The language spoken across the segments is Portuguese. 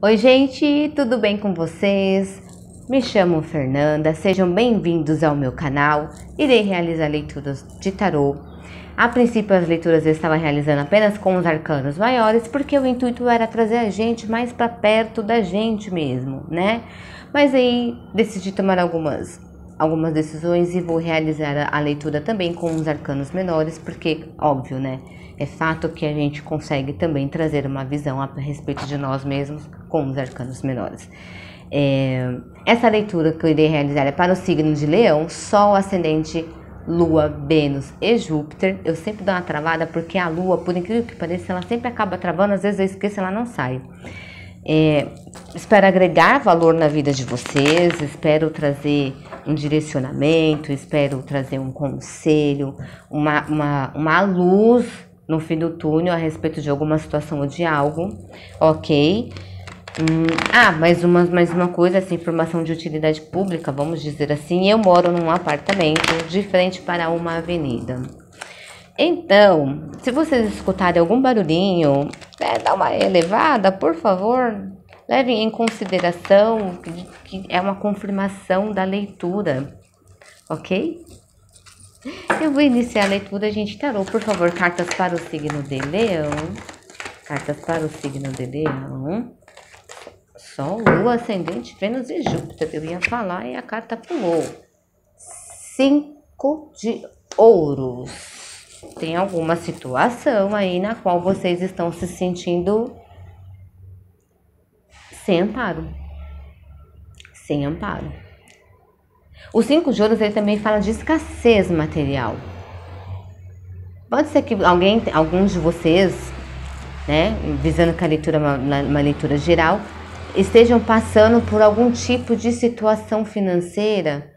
Oi, gente, tudo bem com vocês? Me chamo Fernanda, sejam bem-vindos ao meu canal. Irei realizar leituras de tarô. A princípio, as leituras eu estava realizando apenas com os arcanos maiores, porque o intuito era trazer a gente mais para perto da gente mesmo, né? Mas aí decidi tomar algumas algumas decisões e vou realizar a leitura também com os arcanos menores, porque, óbvio, né? É fato que a gente consegue também trazer uma visão a respeito de nós mesmos com os arcanos menores. É, essa leitura que eu irei realizar é para o signo de Leão, Sol, Ascendente, Lua, Vênus e Júpiter. Eu sempre dou uma travada porque a Lua, por incrível que pareça, ela sempre acaba travando, às vezes eu esqueço ela não sai. É, espero agregar valor na vida de vocês, espero trazer um direcionamento, espero trazer um conselho, uma, uma, uma luz no fim do túnel a respeito de alguma situação ou de algo, ok? Hum, ah, mais uma, mais uma coisa, essa informação de utilidade pública, vamos dizer assim, eu moro num apartamento de frente para uma avenida. Então, se vocês escutarem algum barulhinho, é, dá uma elevada, por favor, Levem em consideração que é uma confirmação da leitura, ok? Eu vou iniciar a leitura, gente. Tarô, por favor, cartas para o signo de leão. Cartas para o signo de leão. Sol, Lua, Ascendente, Vênus e Júpiter. Eu ia falar e é a carta pulou. Cinco de ouros. Tem alguma situação aí na qual vocês estão se sentindo sem amparo. Sem amparo. O cinco de ouros ele também fala de escassez material. Pode ser que alguém, alguns de vocês, né, visando que a leitura é uma, uma leitura geral, estejam passando por algum tipo de situação financeira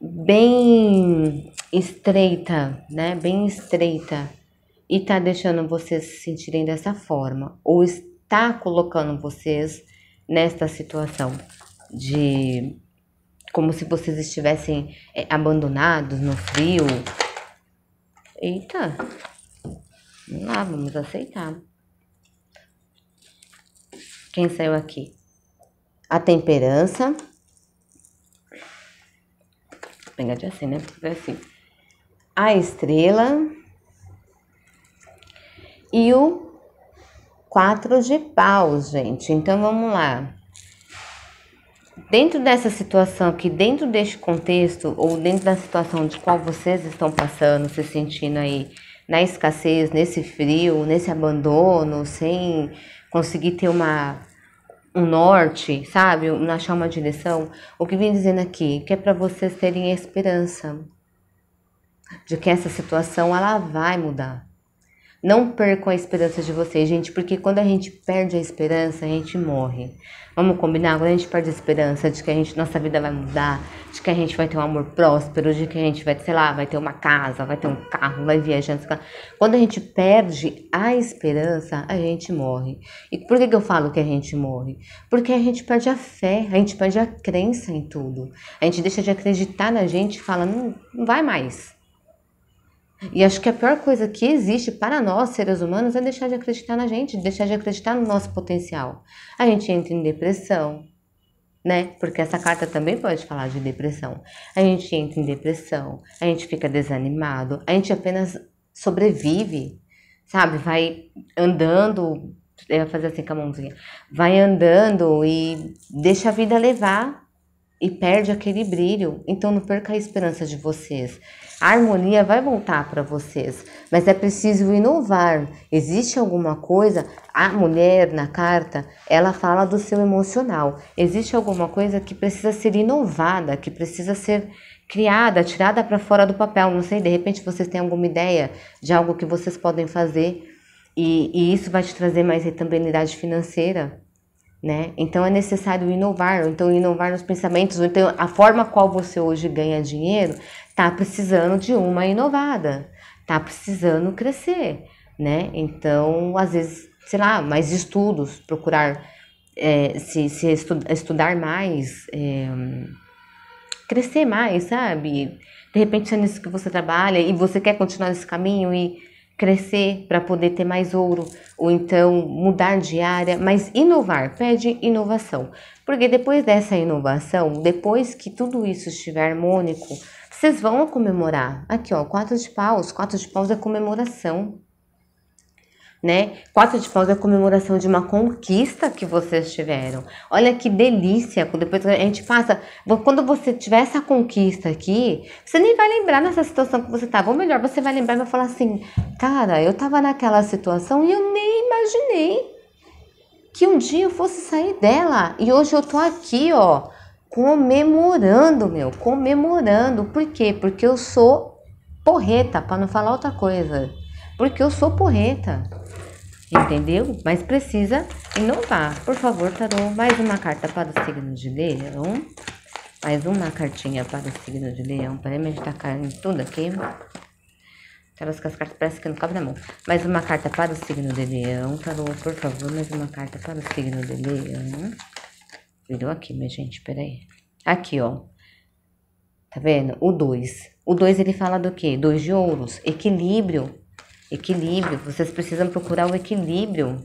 bem estreita, né? Bem estreita e tá deixando vocês se sentirem dessa forma ou está colocando vocês nesta situação de como se vocês estivessem eh, abandonados no frio. Eita. Vamos lá, vamos aceitar. Quem saiu aqui? A temperança. de assim, né? Porque é assim. A estrela. E o quatro de paus, gente. Então vamos lá. Dentro dessa situação aqui, dentro deste contexto, ou dentro da situação de qual vocês estão passando, se sentindo aí na escassez, nesse frio, nesse abandono, sem conseguir ter uma um norte, sabe? não achar uma direção. O que vem dizendo aqui que é para vocês terem esperança de que essa situação ela vai mudar. Não percam a esperança de vocês, gente, porque quando a gente perde a esperança, a gente morre. Vamos combinar? Quando a gente perde a esperança de que a gente, nossa vida vai mudar, de que a gente vai ter um amor próspero, de que a gente vai, sei lá, vai ter uma casa, vai ter um carro, vai viajar. Quando a gente perde a esperança, a gente morre. E por que, que eu falo que a gente morre? Porque a gente perde a fé, a gente perde a crença em tudo. A gente deixa de acreditar na gente e fala, não, não vai mais e acho que a pior coisa que existe para nós, seres humanos, é deixar de acreditar na gente, deixar de acreditar no nosso potencial. A gente entra em depressão, né? Porque essa carta também pode falar de depressão. A gente entra em depressão, a gente fica desanimado, a gente apenas sobrevive, sabe? Vai andando, eu vou fazer assim com a mãozinha, vai andando e deixa a vida levar e perde aquele brilho. Então não perca a esperança de vocês. A harmonia vai voltar para vocês, mas é preciso inovar. Existe alguma coisa? A mulher na carta, ela fala do seu emocional. Existe alguma coisa que precisa ser inovada, que precisa ser criada, tirada para fora do papel. Não sei, de repente vocês têm alguma ideia de algo que vocês podem fazer e, e isso vai te trazer mais rentabilidade financeira né? Então é necessário inovar, ou então inovar nos pensamentos, ou então a forma qual você hoje ganha dinheiro está precisando de uma inovada, está precisando crescer, né? Então às vezes, sei lá, mais estudos, procurar é, se, se estu estudar mais, é, crescer mais, sabe? De repente é nisso que você trabalha e você quer continuar nesse caminho e crescer para poder ter mais ouro, ou então mudar de área, mas inovar, pede inovação. Porque depois dessa inovação, depois que tudo isso estiver harmônico, vocês vão comemorar. Aqui, ó, quatro de paus, quatro de paus é comemoração né? de paus é a comemoração de uma conquista que vocês tiveram. Olha que delícia, depois a gente passa, quando você tiver essa conquista aqui, você nem vai lembrar nessa situação que você estava, ou melhor, você vai lembrar e vai falar assim, cara, eu estava naquela situação e eu nem imaginei que um dia eu fosse sair dela, e hoje eu tô aqui, ó, comemorando, meu, comemorando, por quê? Porque eu sou porreta, para não falar outra coisa, porque eu sou porreta entendeu? Mas precisa inovar. Por favor, Tarô, mais uma carta para o signo de leão. Mais uma cartinha para o signo de leão. Peraí, meditar tá em tudo aqui. Aquelas que as cartas parecem que não cabe na mão. Mais uma carta para o signo de leão, Tarô, por favor. Mais uma carta para o signo de leão. Virou aqui, minha gente, peraí. Aqui, ó. Tá vendo? O 2. O 2, ele fala do quê? Dois de ouros. Equilíbrio equilíbrio. Vocês precisam procurar o equilíbrio.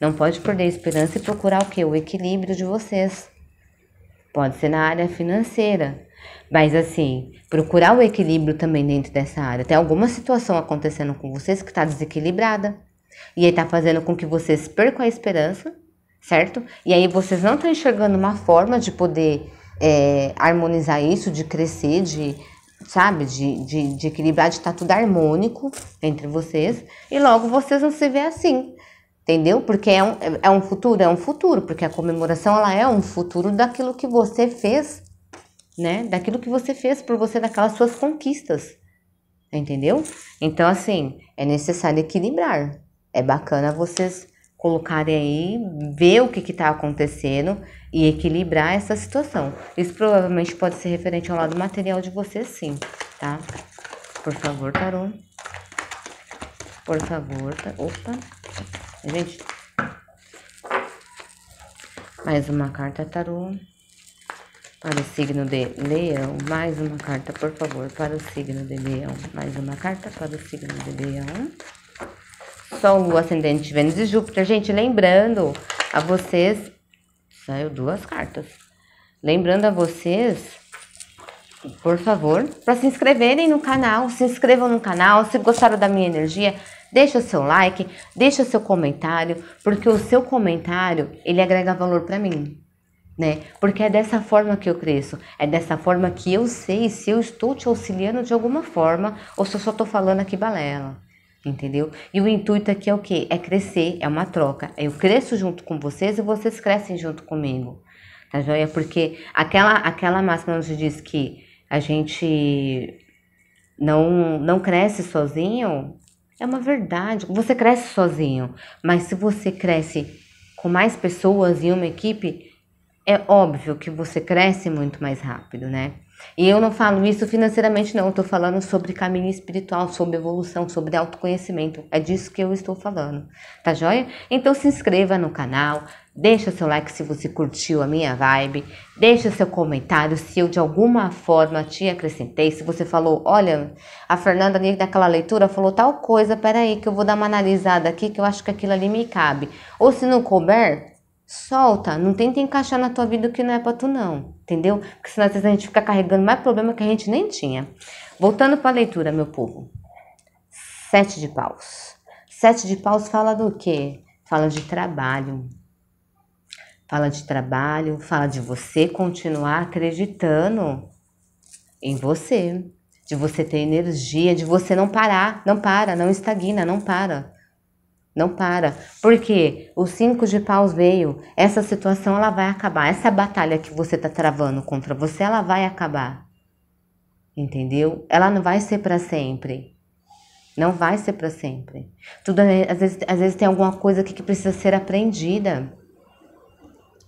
Não pode perder a esperança e procurar o que? O equilíbrio de vocês. Pode ser na área financeira, mas assim, procurar o equilíbrio também dentro dessa área. Tem alguma situação acontecendo com vocês que está desequilibrada e aí está fazendo com que vocês percam a esperança, certo? E aí vocês não estão enxergando uma forma de poder é, harmonizar isso, de crescer, de sabe? De, de, de equilibrar, de estar tá tudo harmônico entre vocês. E logo vocês vão se ver assim, entendeu? Porque é um, é um futuro, é um futuro. Porque a comemoração, ela é um futuro daquilo que você fez, né? Daquilo que você fez por você, daquelas suas conquistas, entendeu? Então, assim, é necessário equilibrar. É bacana vocês colocarem aí, ver o que está acontecendo e equilibrar essa situação. Isso provavelmente pode ser referente ao lado material de você sim, tá? Por favor, tarô. Por favor, tá? opa. Gente, mais uma carta tarô para o signo de Leão. Mais uma carta, por favor, para o signo de Leão. Mais uma carta para o signo de Leão. Sol, Lua, Ascendente, Vênus e Júpiter. Gente, lembrando a vocês. Saiu duas cartas. Lembrando a vocês, por favor, para se inscreverem no canal. Se inscrevam no canal. Se gostaram da minha energia, deixa o seu like, deixa o seu comentário, porque o seu comentário ele agrega valor para mim. Né? Porque é dessa forma que eu cresço, é dessa forma que eu sei se eu estou te auxiliando de alguma forma ou se eu só estou falando aqui balela entendeu? E o intuito aqui é o quê? É crescer, é uma troca. Eu cresço junto com vocês e vocês crescem junto comigo, tá joia? Porque aquela, aquela máxima nos diz que a gente não, não cresce sozinho, é uma verdade. Você cresce sozinho, mas se você cresce com mais pessoas em uma equipe, é óbvio que você cresce muito mais rápido, né? E eu não falo isso financeiramente, não. Estou falando sobre caminho espiritual, sobre evolução, sobre autoconhecimento. É disso que eu estou falando, tá joia? Então se inscreva no canal, deixa seu like se você curtiu a minha vibe, deixa seu comentário se eu de alguma forma te acrescentei. Se você falou, olha, a Fernanda ali daquela leitura falou tal coisa, peraí que eu vou dar uma analisada aqui que eu acho que aquilo ali me cabe. Ou se não couber, Solta, não tenta encaixar na tua vida o que não é pra tu não, entendeu? Porque senão às vezes a gente fica carregando mais problema que a gente nem tinha. Voltando pra leitura, meu povo. Sete de paus. Sete de paus fala do quê? Fala de trabalho. Fala de trabalho, fala de você continuar acreditando em você, de você ter energia, de você não parar, não para, não estagna, não para. Não para, porque o cinco de paus veio. Essa situação ela vai acabar. Essa batalha que você está travando contra você, ela vai acabar. Entendeu? Ela não vai ser para sempre. Não vai ser para sempre. Tudo é, às vezes, às vezes tem alguma coisa aqui que precisa ser aprendida.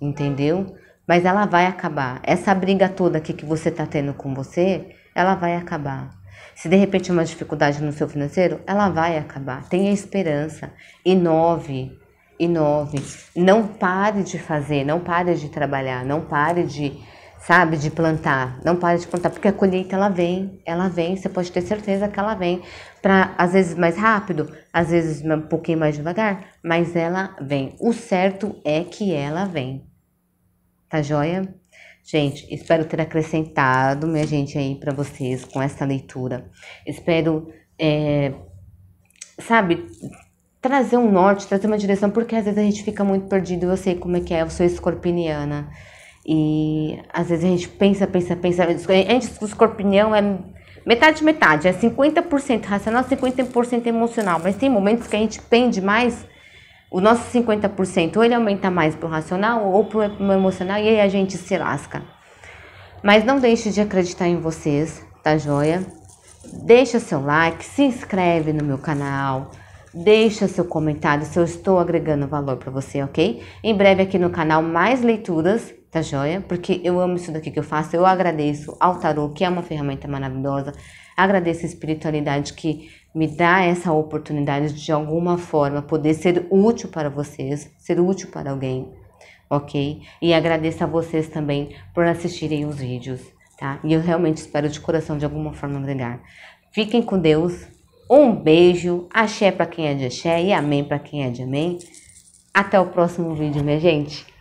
Entendeu? Mas ela vai acabar. Essa briga toda aqui que você está tendo com você, ela vai acabar. Se de repente uma dificuldade no seu financeiro, ela vai acabar. Tenha esperança, inove, inove. Não pare de fazer, não pare de trabalhar, não pare de, sabe, de plantar. Não pare de plantar, porque a colheita ela vem, ela vem, você pode ter certeza que ela vem. Para às vezes mais rápido, às vezes um pouquinho mais devagar, mas ela vem. O certo é que ela vem. Tá joia? Gente, espero ter acrescentado minha gente aí para vocês com essa leitura. Espero, é, sabe, trazer um norte, trazer uma direção, porque às vezes a gente fica muito perdido. Eu sei como é que é, eu sou escorpiniana. E às vezes a gente pensa, pensa, pensa. Antes, o escorpião é metade, metade. É 50% racional, 50% emocional. Mas tem momentos que a gente pende mais o nosso 50% ou ele aumenta mais para o racional ou para o emocional e aí a gente se lasca. Mas não deixe de acreditar em vocês, tá joia? Deixa seu like, se inscreve no meu canal, deixa seu comentário se eu estou agregando valor para você, ok? Em breve aqui no canal mais leituras, tá joia? Porque eu amo isso daqui que eu faço, eu agradeço ao tarô, que é uma ferramenta maravilhosa, agradeço a espiritualidade que me dá essa oportunidade de, de alguma forma poder ser útil para vocês, ser útil para alguém, ok? E agradeço a vocês também por assistirem os vídeos, tá? E eu realmente espero de coração de alguma forma agregar. Fiquem com Deus, um beijo, axé para quem é de axé e amém para quem é de amém. Até o próximo vídeo, minha gente.